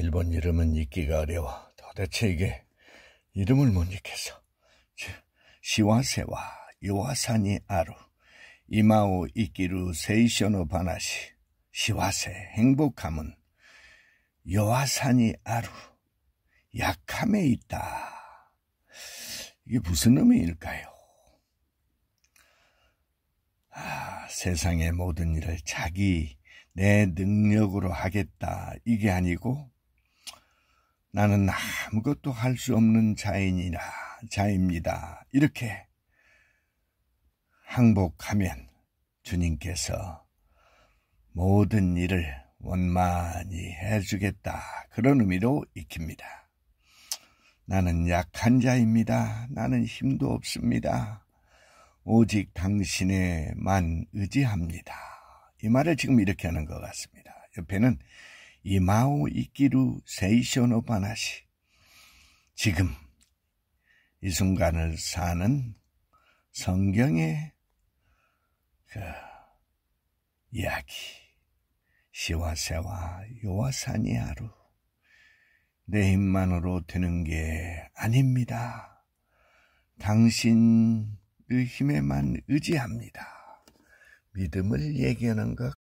일본 이름은 읽기가 어려워. 도대체 이게 이름을 못 읽겠어. 시와세와 요하산이 아루 이마오 이끼루 세이션오 바나시 시와세 행복함은 요하산이 아루 약함에 있다. 이게 무슨 의미일까요? 아, 세상의 모든 일을 자기 내 능력으로 하겠다. 이게 아니고 나는 아무것도 할 수 없는 자인이나 자입니다. 이렇게 항복하면 주님께서 모든 일을 원만히 해주겠다. 그런 의미로 익힙니다. 나는 약한 자입니다. 나는 힘도 없습니다. 오직 당신에만 의지합니다. 이 말을 지금 이렇게 하는 것 같습니다. 옆에는 이 이끼루 마오 세이션오 바나시 지금 이 순간을 사는 성경의 그 이야기. 시와 세와 요와 산이 하루. 내 힘만으로 되는 게 아닙니다. 당신의 힘에만 의지합니다. 믿음을 얘기하는 것